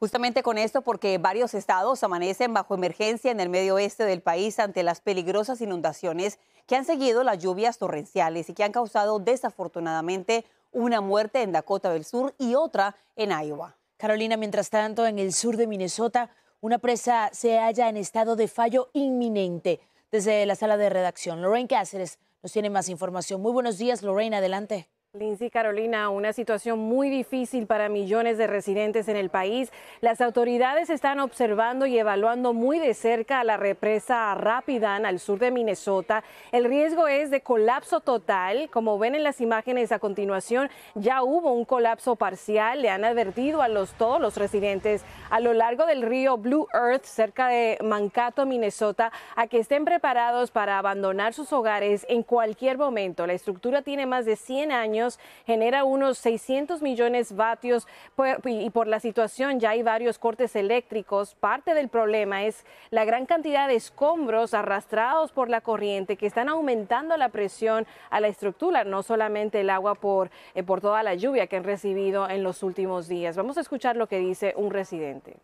Justamente con esto, porque varios estados amanecen bajo emergencia en el medio oeste del país ante las peligrosas inundaciones que han seguido las lluvias torrenciales y que han causado desafortunadamente una muerte en Dakota del Sur y otra en Iowa. Carolina, mientras tanto, en el sur de Minnesota, una presa se halla en estado de fallo inminente. Desde la sala de redacción, Lorraine Cáceres nos tiene más información. Muy buenos días, Lorraine, adelante. Lindsay Carolina, una situación muy difícil para millones de residentes en el país. Las autoridades están observando y evaluando muy de cerca la represa Rapidan al sur de Minnesota. El riesgo es de colapso total. Como ven en las imágenes a continuación, ya hubo un colapso parcial. Le han advertido a todos los residentes a lo largo del río Blue Earth, cerca de Mankato, Minnesota, a que estén preparados para abandonar sus hogares en cualquier momento. La estructura tiene más de 100 años genera unos 600 millones vatios pues, y por la situación ya hay varios cortes eléctricos. Parte del problema es la gran cantidad de escombros arrastrados por la corriente que están aumentando la presión a la estructura, no solamente el agua por, eh, por toda la lluvia que han recibido en los últimos días. Vamos a escuchar lo que dice un residente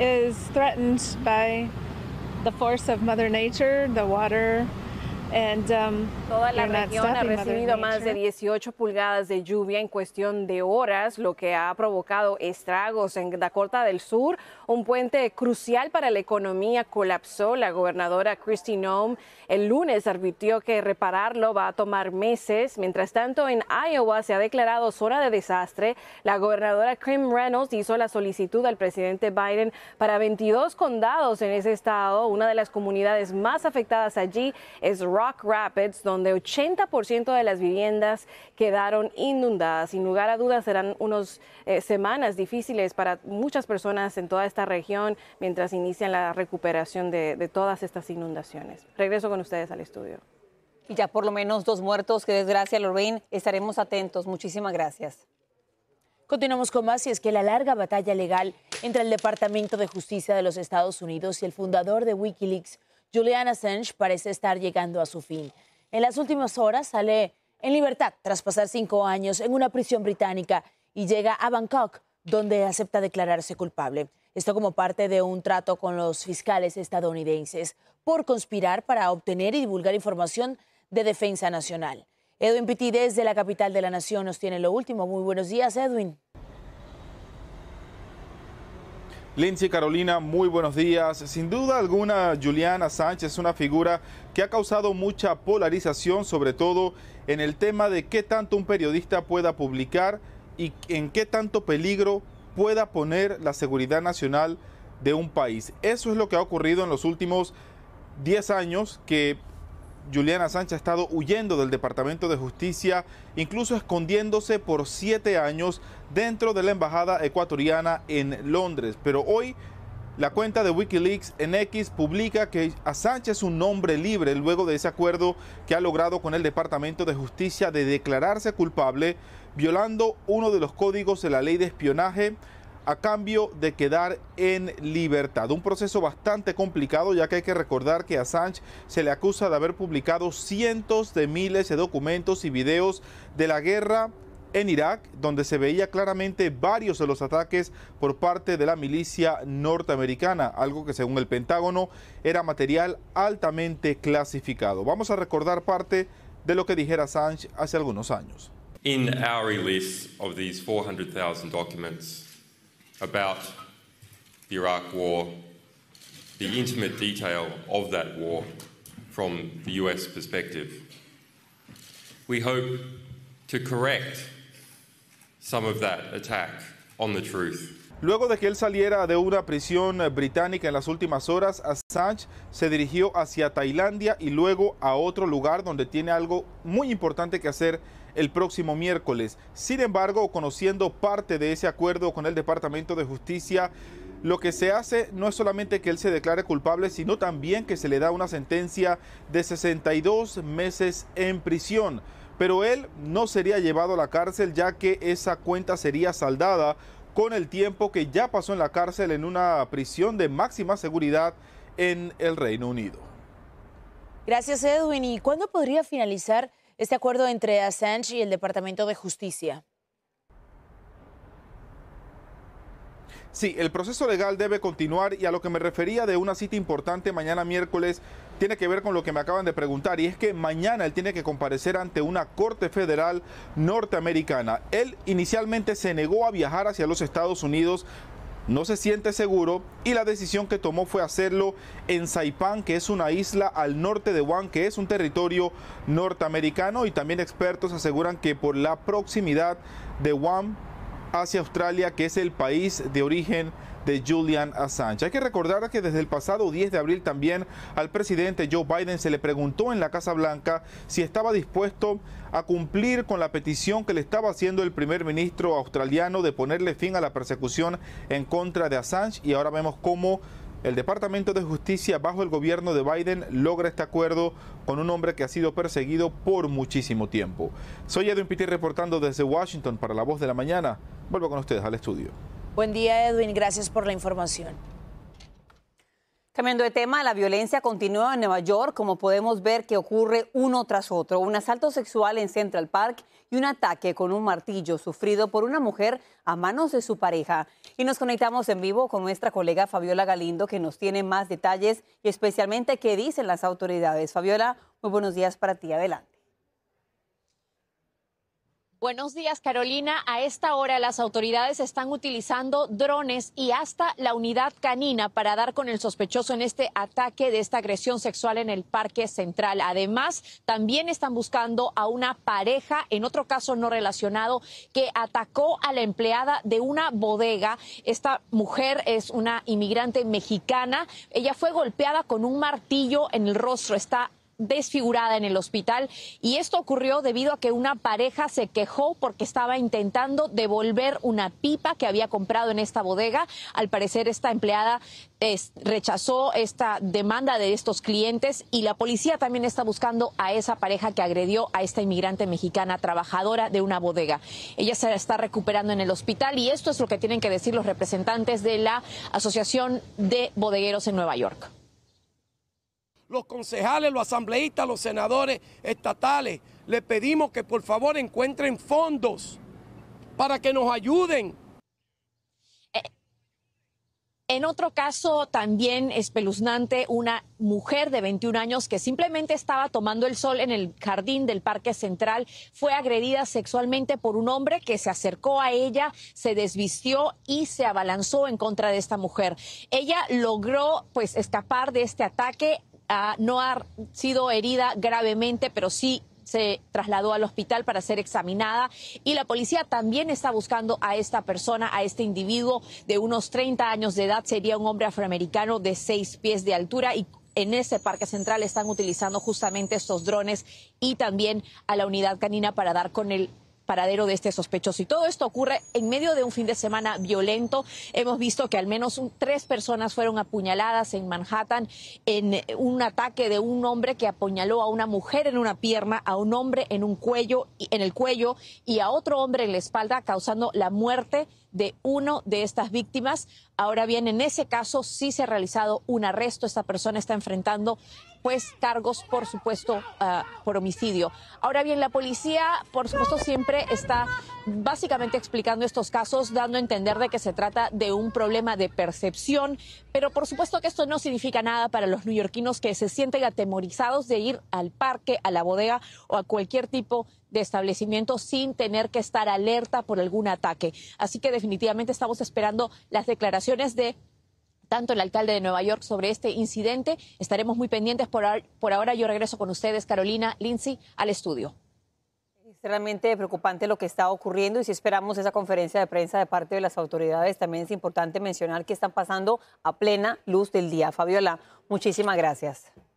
is threatened by the force of Mother Nature, the water, And, um, Toda la región ha recibido más de 18 pulgadas de lluvia en cuestión de horas, lo que ha provocado estragos en la Dakota del Sur, un puente crucial para la economía colapsó. La gobernadora Christy Noem el lunes advirtió que repararlo va a tomar meses. Mientras tanto, en Iowa se ha declarado zona de desastre. La gobernadora Kim Reynolds hizo la solicitud al presidente Biden para 22 condados en ese estado. Una de las comunidades más afectadas allí es Rock Rapids, donde 80% de las viviendas quedaron inundadas. Sin lugar a dudas, serán unas eh, semanas difíciles para muchas personas en toda esta región mientras inician la recuperación de, de todas estas inundaciones. Regreso con ustedes al estudio. Y ya por lo menos dos muertos, qué desgracia, Lorraine. Estaremos atentos. Muchísimas gracias. Continuamos con más y es que la larga batalla legal entre el Departamento de Justicia de los Estados Unidos y el fundador de Wikileaks, Julian Assange, parece estar llegando a su fin. En las últimas horas sale en libertad tras pasar cinco años en una prisión británica y llega a Bangkok, donde acepta declararse culpable. Esto como parte de un trato con los fiscales estadounidenses por conspirar para obtener y divulgar información de defensa nacional. Edwin Pitti desde la capital de la nación nos tiene lo último. Muy buenos días, Edwin. Lindsay Carolina, muy buenos días. Sin duda alguna, Juliana Sánchez es una figura que ha causado mucha polarización, sobre todo en el tema de qué tanto un periodista pueda publicar y en qué tanto peligro pueda poner la seguridad nacional de un país. Eso es lo que ha ocurrido en los últimos 10 años que Juliana Sánchez ha estado huyendo del Departamento de Justicia, incluso escondiéndose por siete años dentro de la Embajada ecuatoriana en Londres. Pero hoy la cuenta de Wikileaks en X publica que Assange es un hombre libre luego de ese acuerdo que ha logrado con el Departamento de Justicia de declararse culpable violando uno de los códigos de la ley de espionaje a cambio de quedar en libertad. Un proceso bastante complicado ya que hay que recordar que a Assange se le acusa de haber publicado cientos de miles de documentos y videos de la guerra en Irak, donde se veía claramente varios de los ataques por parte de la milicia norteamericana, algo que según el Pentágono era material altamente clasificado. Vamos a recordar parte de lo que dijera Assange hace algunos años. In our release of these 400,000 documents about the Iraq war, the intimate detail of that war from the US perspective, we hope to correct some of that attack on the truth. Luego de que él saliera de una prisión británica en las últimas horas, Assange se dirigió hacia Tailandia y luego a otro lugar donde tiene algo muy importante que hacer el próximo miércoles. Sin embargo, conociendo parte de ese acuerdo con el Departamento de Justicia, lo que se hace no es solamente que él se declare culpable, sino también que se le da una sentencia de 62 meses en prisión pero él no sería llevado a la cárcel ya que esa cuenta sería saldada con el tiempo que ya pasó en la cárcel en una prisión de máxima seguridad en el Reino Unido. Gracias Edwin. ¿Y cuándo podría finalizar este acuerdo entre Assange y el Departamento de Justicia? Sí, el proceso legal debe continuar y a lo que me refería de una cita importante mañana miércoles tiene que ver con lo que me acaban de preguntar y es que mañana él tiene que comparecer ante una corte federal norteamericana. Él inicialmente se negó a viajar hacia los Estados Unidos no se siente seguro y la decisión que tomó fue hacerlo en Saipán, que es una isla al norte de Guam, que es un territorio norteamericano y también expertos aseguran que por la proximidad de Guam hacia Australia, que es el país de origen de Julian Assange. Hay que recordar que desde el pasado 10 de abril también al presidente Joe Biden se le preguntó en la Casa Blanca si estaba dispuesto a cumplir con la petición que le estaba haciendo el primer ministro australiano de ponerle fin a la persecución en contra de Assange y ahora vemos cómo el Departamento de Justicia bajo el gobierno de Biden logra este acuerdo con un hombre que ha sido perseguido por muchísimo tiempo. Soy Edwin Pitti reportando desde Washington para La Voz de la Mañana. Vuelvo con ustedes al estudio. Buen día, Edwin. Gracias por la información. Cambiando de tema, la violencia continúa en Nueva York, como podemos ver que ocurre uno tras otro. Un asalto sexual en Central Park y un ataque con un martillo sufrido por una mujer a manos de su pareja. Y nos conectamos en vivo con nuestra colega Fabiola Galindo, que nos tiene más detalles y especialmente qué dicen las autoridades. Fabiola, muy buenos días para ti. Adelante. Buenos días, Carolina. A esta hora las autoridades están utilizando drones y hasta la unidad canina para dar con el sospechoso en este ataque de esta agresión sexual en el Parque Central. Además, también están buscando a una pareja, en otro caso no relacionado, que atacó a la empleada de una bodega. Esta mujer es una inmigrante mexicana. Ella fue golpeada con un martillo en el rostro. Está desfigurada en el hospital y esto ocurrió debido a que una pareja se quejó porque estaba intentando devolver una pipa que había comprado en esta bodega. Al parecer esta empleada rechazó esta demanda de estos clientes y la policía también está buscando a esa pareja que agredió a esta inmigrante mexicana trabajadora de una bodega. Ella se está recuperando en el hospital y esto es lo que tienen que decir los representantes de la Asociación de Bodegueros en Nueva York los concejales, los asambleístas, los senadores estatales, les pedimos que por favor encuentren fondos para que nos ayuden eh, en otro caso también espeluznante, una mujer de 21 años que simplemente estaba tomando el sol en el jardín del Parque Central fue agredida sexualmente por un hombre que se acercó a ella, se desvistió y se abalanzó en contra de esta mujer. Ella logró pues escapar de este ataque no ha sido herida gravemente, pero sí se trasladó al hospital para ser examinada y la policía también está buscando a esta persona, a este individuo de unos 30 años de edad, sería un hombre afroamericano de seis pies de altura y en ese parque central están utilizando justamente estos drones y también a la unidad canina para dar con el paradero de este sospechoso. Y todo esto ocurre en medio de un fin de semana violento. Hemos visto que al menos tres personas fueron apuñaladas en Manhattan en un ataque de un hombre que apuñaló a una mujer en una pierna, a un hombre en un cuello, en el cuello y a otro hombre en la espalda, causando la muerte de uno de estas víctimas. Ahora bien, en ese caso sí se ha realizado un arresto. Esta persona está enfrentando pues cargos, por supuesto, ah, por homicidio. Ahora bien, la policía, por supuesto, siempre está básicamente explicando estos casos, dando a entender de que se trata de un problema de percepción, pero por supuesto que esto no significa nada para los neoyorquinos que se sienten atemorizados de ir al parque, a la bodega o a cualquier tipo de establecimiento sin tener que estar alerta por algún ataque. Así que definitivamente estamos esperando las declaraciones de tanto el alcalde de Nueva York sobre este incidente. Estaremos muy pendientes. Por, ahora yo regreso con ustedes, Carolina, Lindsay, al estudio. Es realmente preocupante lo que está ocurriendo y si esperamos esa conferencia de prensa de parte de las autoridades, también es importante mencionar que están pasando a plena luz del día. Fabiola, muchísimas gracias.